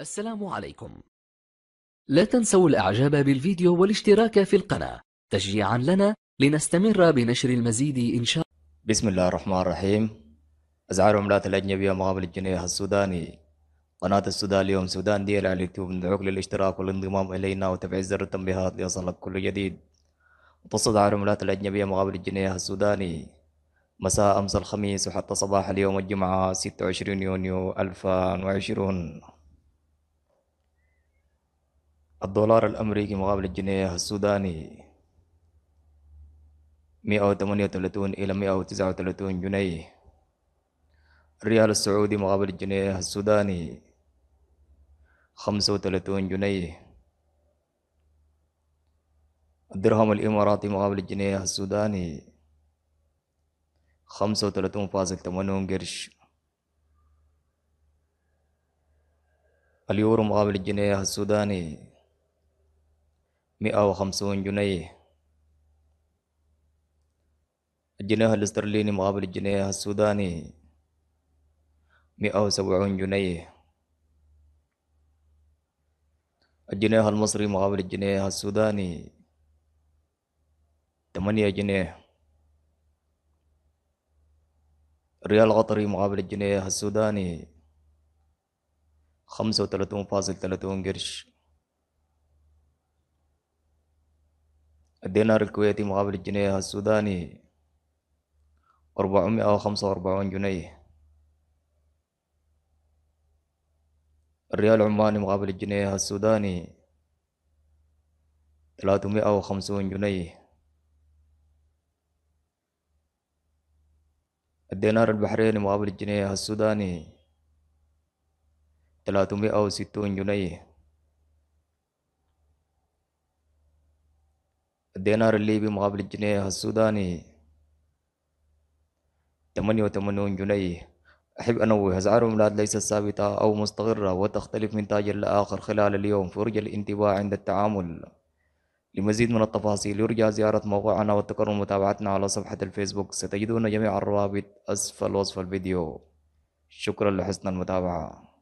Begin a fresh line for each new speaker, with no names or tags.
السلام عليكم لا تنسوا الإعجاب بالفيديو والاشتراك في القناة تشجيعا لنا لنستمر بنشر المزيد إن شاء الله بسم الله الرحمن الرحيم أسعار العملات الأجنبية مقابل الجنيه السوداني قناة السودان اليوم سودان دي على اليوتيوب ندعوك للاشتراك والانضمام إلينا وتفعيل زر التنبيهات ليصلك كل جديد متوسط أسعار العملات الأجنبية مقابل الجنيه السوداني مساء أمس الخميس وحتى صباح اليوم الجمعة 26 يونيو 2020 الدولار الأمريكي مقابل الجنيه السوداني 138 إلى 139 جنيه الريال السعودي مقابل الجنيه السوداني 35 جنيه الدرهم الإماراتي مقابل الجنيه السوداني خمسة وثلاثون فاصل ثمانون قرش اليورو مقابل الجنيه السوداني مئة وخمسون جنيه الجنيه الاسترليني مقابل الجنيه السوداني مئة وسبعون جنيه الجنيه المصري مقابل الجنيه السوداني ثمانية جنيه الريال القطري مقابل الجنيه السوداني خمسة وثلاثون فاصل ثلاثون قرش الدينار الكويتي مقابل الجنيه السوداني أربعمائة وخمسة وأربعون جنيه الريال العماني مقابل الجنيه السوداني ثلاثمائة وخمسون جنيه الدينار البحريني مقابل الجنيه السوداني ثلاثمائة وستون جنيه الدينار الليبي مقابل الجنيه السوداني 88 جنيه أحب أنوه أسعار العملات ليست ثابتة أو مستقرة وتختلف من تاجر لآخر خلال اليوم فرج الانتباه عند التعامل لمزيد من التفاصيل يرجى زيارة موقعنا والتقرب متابعتنا على صفحة الفيسبوك ستجدون جميع الروابط أسفل وصف الفيديو شكرا لحسن المتابعة